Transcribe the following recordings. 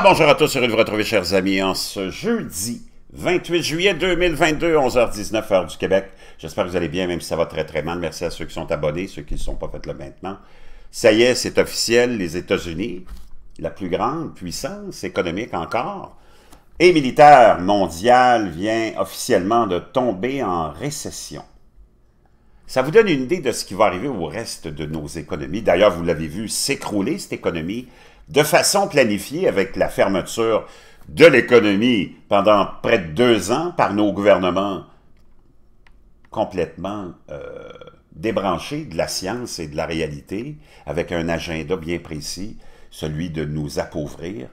bonjour à tous, heureux de vous retrouver chers amis en ce jeudi 28 juillet 2022, 11h19 heure du Québec. J'espère que vous allez bien, même si ça va très très mal. Merci à ceux qui sont abonnés, ceux qui ne sont pas faites là maintenant. Ça y est, c'est officiel, les États-Unis, la plus grande puissance économique encore et militaire mondiale, vient officiellement de tomber en récession. Ça vous donne une idée de ce qui va arriver au reste de nos économies. D'ailleurs, vous l'avez vu s'écrouler, cette économie de façon planifiée avec la fermeture de l'économie pendant près de deux ans par nos gouvernements complètement euh, débranchés de la science et de la réalité, avec un agenda bien précis, celui de nous appauvrir.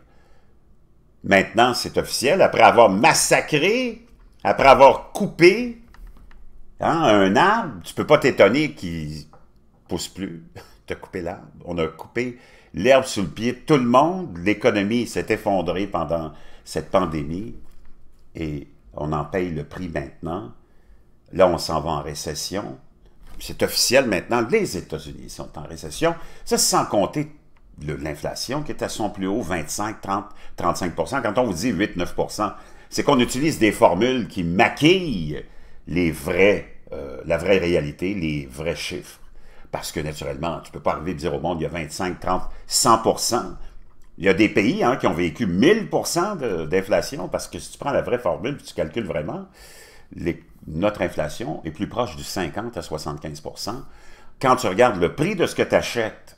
Maintenant, c'est officiel, après avoir massacré, après avoir coupé hein, un arbre, tu peux pas t'étonner qu'il ne pousse plus. On a coupé l'herbe sous le pied tout le monde. L'économie s'est effondrée pendant cette pandémie et on en paye le prix maintenant. Là, on s'en va en récession. C'est officiel maintenant, les États-Unis sont en récession. Ça, sans compter l'inflation qui est à son plus haut, 25, 30, 35 Quand on vous dit 8, 9 c'est qu'on utilise des formules qui maquillent les vrais, euh, la vraie réalité, les vrais chiffres. Parce que naturellement, tu ne peux pas arriver à dire au monde, il y a 25, 30, 100 Il y a des pays hein, qui ont vécu 1000 d'inflation, parce que si tu prends la vraie formule tu calcules vraiment, notre inflation est plus proche du 50 à 75 quand tu regardes le prix de ce que tu achètes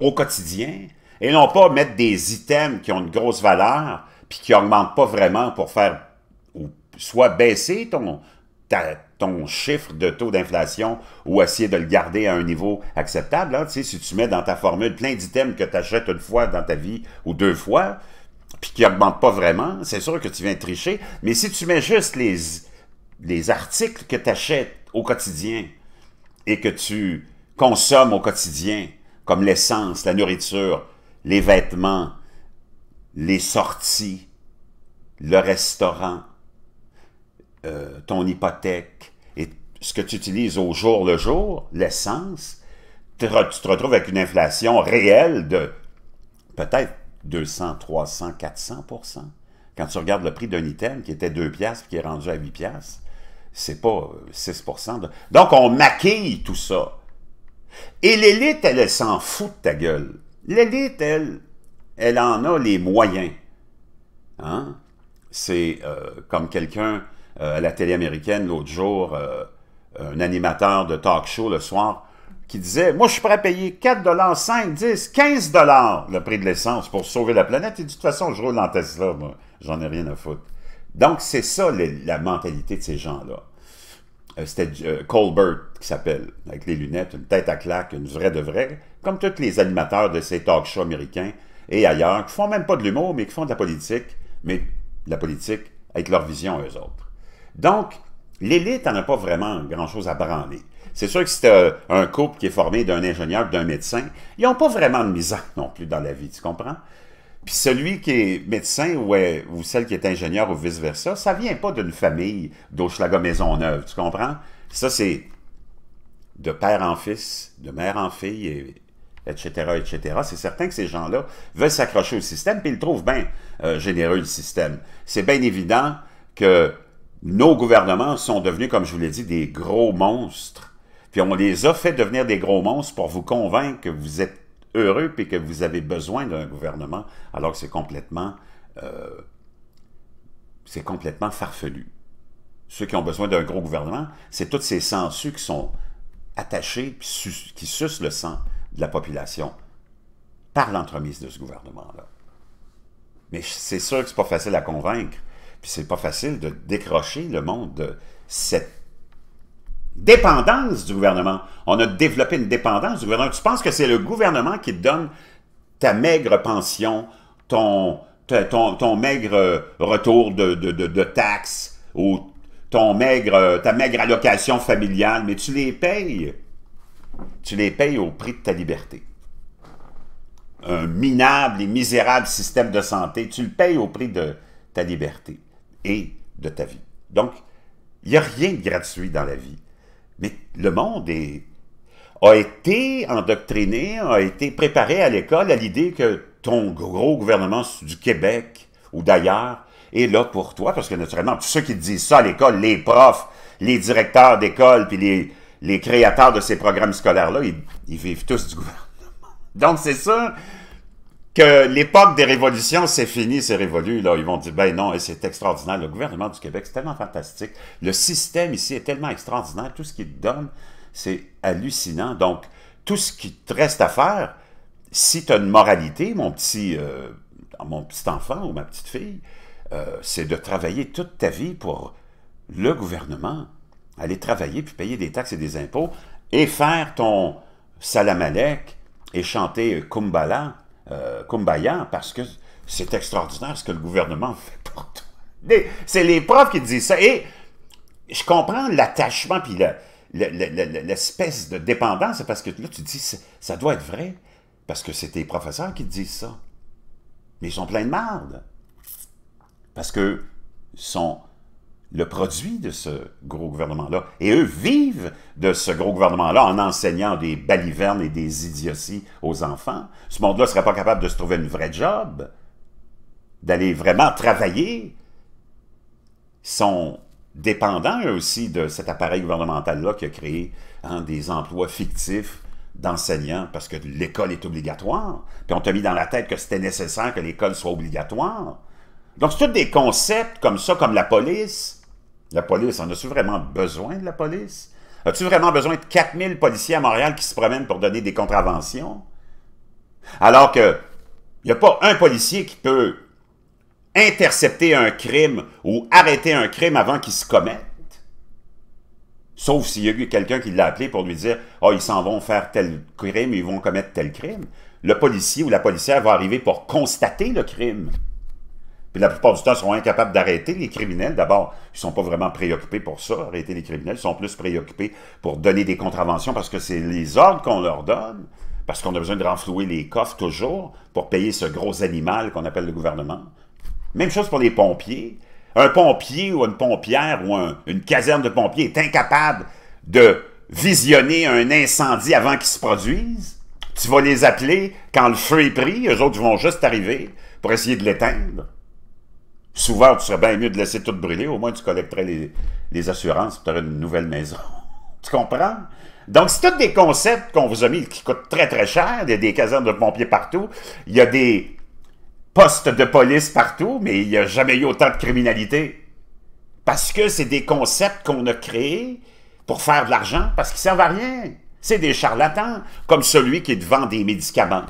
au quotidien, et non pas mettre des items qui ont une grosse valeur, puis qui n'augmentent pas vraiment pour faire ou soit baisser ton, ta, ton chiffre de taux d'inflation ou essayer de le garder à un niveau acceptable. là hein, Tu sais, si tu mets dans ta formule plein d'items que tu achètes une fois dans ta vie ou deux fois, puis qui n'augmentent pas vraiment, c'est sûr que tu viens tricher. Mais si tu mets juste les, les articles que tu achètes au quotidien et que tu consommes au quotidien, comme l'essence, la nourriture, les vêtements, les sorties, le restaurant, euh, ton hypothèque et ce que tu utilises au jour le jour, l'essence, tu te retrouves avec une inflation réelle de peut-être 200, 300, 400 Quand tu regardes le prix d'un item qui était 2 piastres qui est rendu à 8 piastres, c'est pas 6 euh, Donc, on maquille tout ça. Et l'élite, elle, s'en fout de ta gueule. L'élite, elle, elle en a les moyens. Hein? C'est euh, comme quelqu'un euh, à la télé américaine l'autre jour, euh, un animateur de talk show le soir, qui disait Moi, je suis prêt à payer 4 5 10 15 dollars le prix de l'essence pour sauver la planète. Et de toute façon, je roule en Tesla, moi. J'en ai rien à foutre. Donc, c'est ça la mentalité de ces gens-là. Euh, c'était Colbert qui s'appelle, avec les lunettes, une tête à claque, une vraie de vraie, comme tous les animateurs de ces talk shows américains et ailleurs, qui font même pas de l'humour, mais qui font de la politique, mais de la politique avec leur vision, eux autres. Donc, l'élite n'en a pas vraiment grand-chose à branler. C'est sûr que c'est un couple qui est formé d'un ingénieur, d'un médecin. Ils n'ont pas vraiment de misère non plus dans la vie, tu comprends? Puis celui qui est médecin ou, celle qui est ingénieur ou vice-versa, ça vient pas d'une famille maison Maisonneuve, tu comprends? Ça, c'est de père en fils, de mère en fille, etc., etc. C'est certain que ces gens-là veulent s'accrocher au système, puis ils trouvent bien euh, généreux le système. C'est bien évident que nos gouvernements sont devenus, comme je vous l'ai dit, des gros monstres. Puis on les a fait devenir des gros monstres pour vous convaincre que vous êtes heureux et que vous avez besoin d'un gouvernement, alors que c'est complètement, euh, c'est complètement farfelu. Ceux qui ont besoin d'un gros gouvernement, c'est tous ces census qui sont attachés qui sucent le sang de la population par l'entremise de ce gouvernement-là. Mais c'est sûr que c'est pas facile à convaincre puis c'est pas facile de décrocher le monde de cette dépendance du gouvernement. On a développé une dépendance du gouvernement. Tu penses que c'est le gouvernement qui te donne ta maigre pension, ton, ton, maigre euh, retour de, de taxes ou ton maigre, euh, ta maigre allocation familiale, mais tu les payes. Tu les payes au prix de ta liberté. Un minable et misérable système de santé, tu le payes au prix de ta liberté et de ta vie. Donc, il n'y a rien de gratuit dans la vie. Mais le monde est, a été endoctriné, a été préparé à l'école à l'idée que ton gros gouvernement du Québec ou d'ailleurs est là pour toi, parce que naturellement, tous ceux qui disent ça à l'école, les profs, les directeurs d'école, puis les, créateurs de ces programmes scolaires-là, ils, ils, vivent tous du gouvernement. Donc c'est ça, que l'époque des révolutions, c'est fini, c'est révolu. Là. Ils vont dire, ben non, c'est extraordinaire. Le gouvernement du Québec, c'est tellement fantastique. Le système ici est tellement extraordinaire. Tout ce qu'il donne, c'est hallucinant. Donc, tout ce qui te reste à faire, si tu as une moralité, mon petit, euh, mon petit enfant ou ma petite fille, euh, c'est de travailler toute ta vie pour le gouvernement, aller travailler puis payer des taxes et des impôts et faire ton salamalek et chanter Kumbala euh, Kumbaya parce que c'est extraordinaire ce que le gouvernement fait pour toi. C'est les profs qui disent ça. Et je comprends l'attachement puis l'espèce de dépendance, parce que là, tu dis, ça, doit être vrai, parce que c'est tes professeurs qui te disent ça. Mais ils sont pleins de marde. Parce que sont le produit de ce gros gouvernement-là. Et eux vivent de ce gros gouvernement-là en enseignant des balivernes et des idioties aux enfants. Ce monde-là ne serait pas capable de se trouver une vraie job, d'aller vraiment travailler. Ils sont dépendants, aussi, de cet appareil gouvernemental-là qui a créé hein, des emplois fictifs d'enseignants parce que l'école est obligatoire. Puis on t'a mis dans la tête que c'était nécessaire que l'école soit obligatoire. Donc, c'est tous des concepts comme ça, comme la police. La police, en as-tu vraiment besoin de la police? As-tu vraiment besoin de 4000 policiers à Montréal qui se promènent pour donner des contraventions? Alors que il n'y a pas un policier qui peut intercepter un crime ou arrêter un crime avant qu'il se commette. Sauf s'il y a eu quelqu'un qui l'a appelé pour lui dire « oh, ils s'en vont faire tel crime, ils vont commettre tel crime. » Le policier ou la policière va arriver pour constater le crime la plupart du temps, ils sont incapables d'arrêter les criminels. D'abord, ils ne sont pas vraiment préoccupés pour ça, arrêter les criminels. Ils sont plus préoccupés pour donner des contraventions parce que c'est les ordres qu'on leur donne, parce qu'on a besoin de renflouer les coffres toujours pour payer ce gros animal qu'on appelle le gouvernement. Même chose pour les pompiers. Un pompier ou une pompière ou une caserne de pompiers est incapable de visionner un incendie avant qu'il se produise. Tu vas les appeler quand le feu est pris, eux autres vont juste arriver pour essayer de l'éteindre souvent, tu serais bien mieux de laisser tout brûler. Au moins, tu collecterais les, les assurances tu aurais une nouvelle maison. tu comprends? Donc, c'est tous des concepts qu'on vous a mis qui coûtent très, très cher. Il y a des casernes de pompiers partout. Il y a des postes de police partout, mais il n'y a jamais eu autant de criminalité. Parce que c'est des concepts qu'on a créés pour faire de l'argent, parce qu'il ne servent à rien. C'est des charlatans, comme celui qui te vend des médicaments.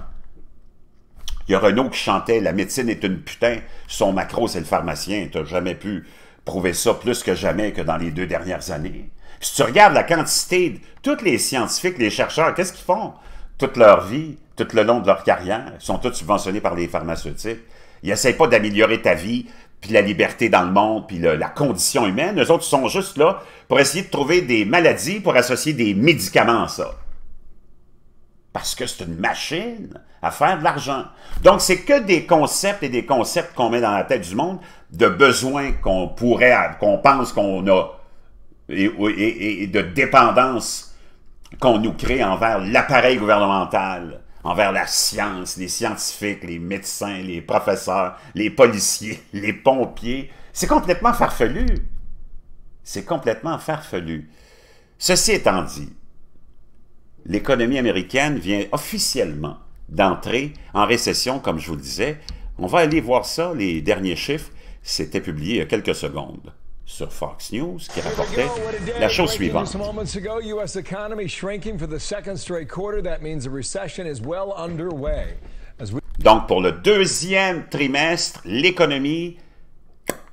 Il y a Renaud qui chantait La médecine est une putain, son macro, c'est le pharmacien. Tu jamais pu prouver ça plus que jamais que dans les deux dernières années. si tu regardes la quantité, de tous les scientifiques, les chercheurs, qu'est-ce qu'ils font? Toute leur vie, tout le long de leur carrière, ils sont tous subventionnés par les pharmaceutiques. Ils n'essayent pas d'améliorer ta vie, puis la liberté dans le monde, puis la condition humaine. Eux autres, sont juste là pour essayer de trouver des maladies, pour associer des médicaments à ça parce que c'est une machine à faire de l'argent. Donc, c'est que des concepts et des concepts qu'on met dans la tête du monde de besoins qu'on pourrait, qu'on pense qu'on a et, et, de dépendance qu'on nous crée envers l'appareil gouvernemental, envers la science, les scientifiques, les médecins, les professeurs, les policiers, les pompiers. C'est complètement farfelu. C'est complètement farfelu. Ceci étant dit, l'économie américaine vient officiellement d'entrer en récession, comme je vous le disais. On va aller voir ça, les derniers chiffres. C'était publié il y a quelques secondes. sur Fox News qui rapportait la chose suivante. Donc, pour le deuxième trimestre, l'économie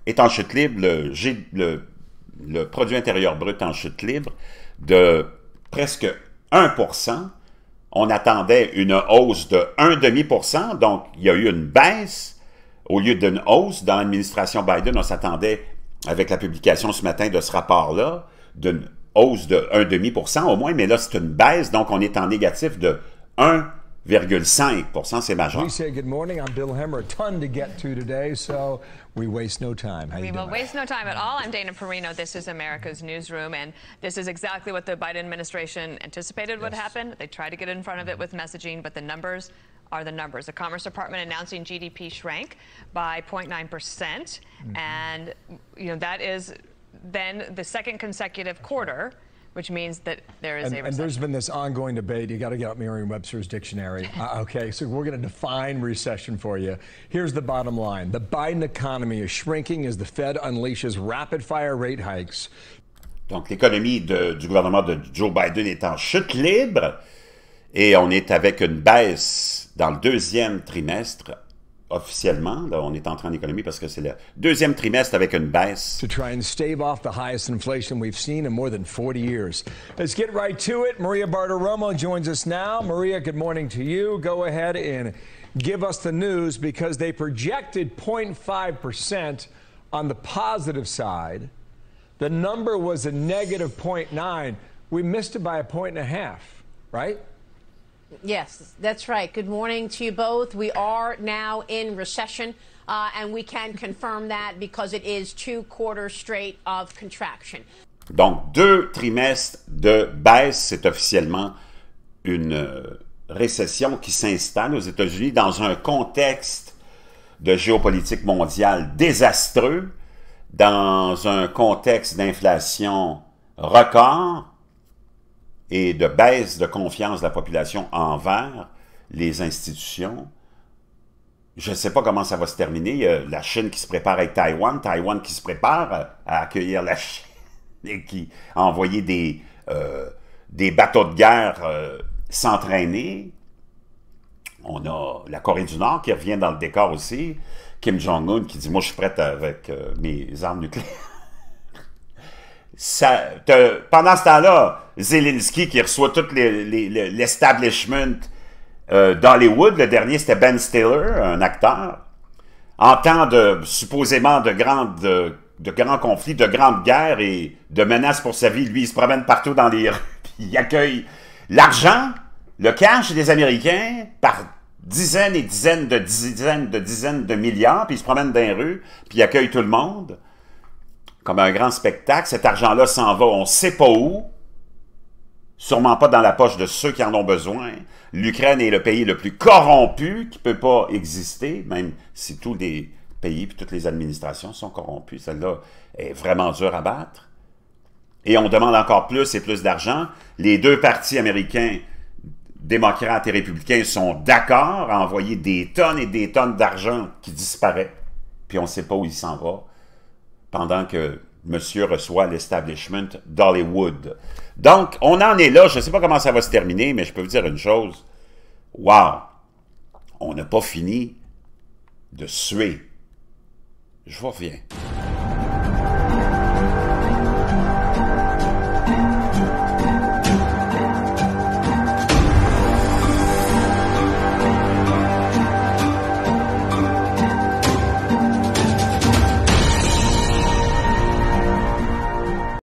est en chute libre, le, le produit intérieur brut en chute libre de presque 1 on attendait une hausse de 1,5 donc il y a eu une baisse au lieu d'une hausse. Dans l'administration Biden, on s'attendait, avec la publication ce matin de ce rapport-là, d'une hausse de 1,5 au moins, mais là, c'est une baisse, donc on est en négatif de 1 0,5 c'est majeur. We say good morning. I'm Bill Hemmer. A ton to get to today, so we waste no time. How we will waste no time at all. I'm Dana Perino. This is America's Newsroom, and this is exactly what the Biden administration anticipated would happen. They tried to get in front of it with messaging, but the numbers are the numbers. The Commerce Department announcing GDP shrank by 0.9 percent, mm -hmm. and you know that is then the second consecutive quarter which means that there is and, a recession. And there's been this ongoing debate. You got to get out Merriam-Webster's dictionary. uh, okay, so we're going to define recession for you. Here's the bottom line: the Biden economy is shrinking as the Fed unleashes rapid-fire rate hikes. Donc l'économie du gouvernement de Joe Biden est en chute libre et on est avec une baisse dans le deuxième trimestre officiellement, là, on est entré en économie parce que c'est le deuxième trimestre avec une baisse. To try and stave off the highest inflation we've seen in more than 40 years. Let's get right to it. Maria Bartiromo joins us now. Maria, good morning to you. Go ahead and give us the news because they projected 0.5% on the positive side. The number was a negative 0.9. We missed it by a point and a half, right? Yes, that's right. Good morning to you both. We are now in recession, uh, and we can confirm that because it is two quarters straight of contraction. Donc, deux trimestres de baisse, c'est officiellement une euh, récession qui s'installe aux États-Unis dans un contexte de géopolitique mondiale désastreux, dans un contexte d'inflation record, et de baisse de confiance de la population envers les institutions, je ne sais pas comment ça va se terminer. Il y a la Chine qui se prépare avec Taïwan, Taïwan qui se prépare à accueillir la Chine et qui a envoyé des, euh, des bateaux de guerre euh, s'entraîner. On a la Corée du Nord qui revient dans le décor aussi. Kim Jong-un qui dit « Moi, je suis prête avec euh, mes armes nucléaires » pendant ce temps-là, Zelensky qui reçoit tout l'establishment euh, d'Hollywood, le dernier c'était Ben Stiller, un acteur, en temps de supposément de grands conflits, de grandes guerres et de menaces pour sa vie, lui il se promène partout dans les rues, il accueille l'argent, le cash des Américains par dizaines et dizaines de dizaines de dizaines de milliards, puis il se promène dans les rues, puis il accueille tout le monde comme un grand spectacle. Cet argent-là s'en va, on ne sait pas où, sûrement pas dans la poche de ceux qui en ont besoin. L'Ukraine est le pays le plus corrompu qui ne peut pas exister, même si tous les pays et toutes les administrations sont corrompues. Celle-là est vraiment dure à battre. Et on demande encore plus et plus d'argent. Les deux partis américains, démocrates et républicains, sont d'accord à envoyer des tonnes et des tonnes d'argent qui disparaît. Puis on ne sait pas où il s'en va pendant que monsieur reçoit l'establishment d'Hollywood. Donc, on en est là. Je ne sais pas comment ça va se terminer, mais je peux vous dire une chose. Wow! On n'a pas fini de suer. Je reviens.